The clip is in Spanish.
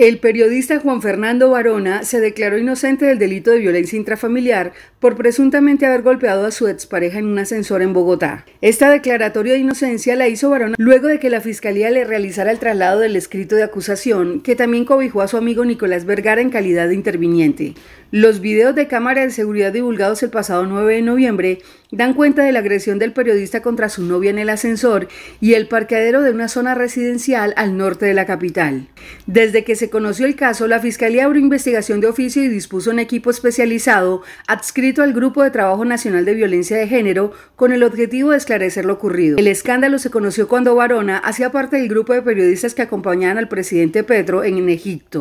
El periodista Juan Fernando Varona se declaró inocente del delito de violencia intrafamiliar por presuntamente haber golpeado a su expareja en un ascensor en Bogotá. Esta declaratoria de inocencia la hizo Varona luego de que la fiscalía le realizara el traslado del escrito de acusación, que también cobijó a su amigo Nicolás Vergara en calidad de interviniente. Los videos de cámara de seguridad divulgados el pasado 9 de noviembre dan cuenta de la agresión del periodista contra su novia en el ascensor y el parqueadero de una zona residencial al norte de la capital. Desde que se conoció el caso, la Fiscalía abrió investigación de oficio y dispuso un equipo especializado adscrito al Grupo de Trabajo Nacional de Violencia de Género con el objetivo de esclarecer lo ocurrido. El escándalo se conoció cuando Varona hacía parte del grupo de periodistas que acompañaban al presidente Petro en Egipto.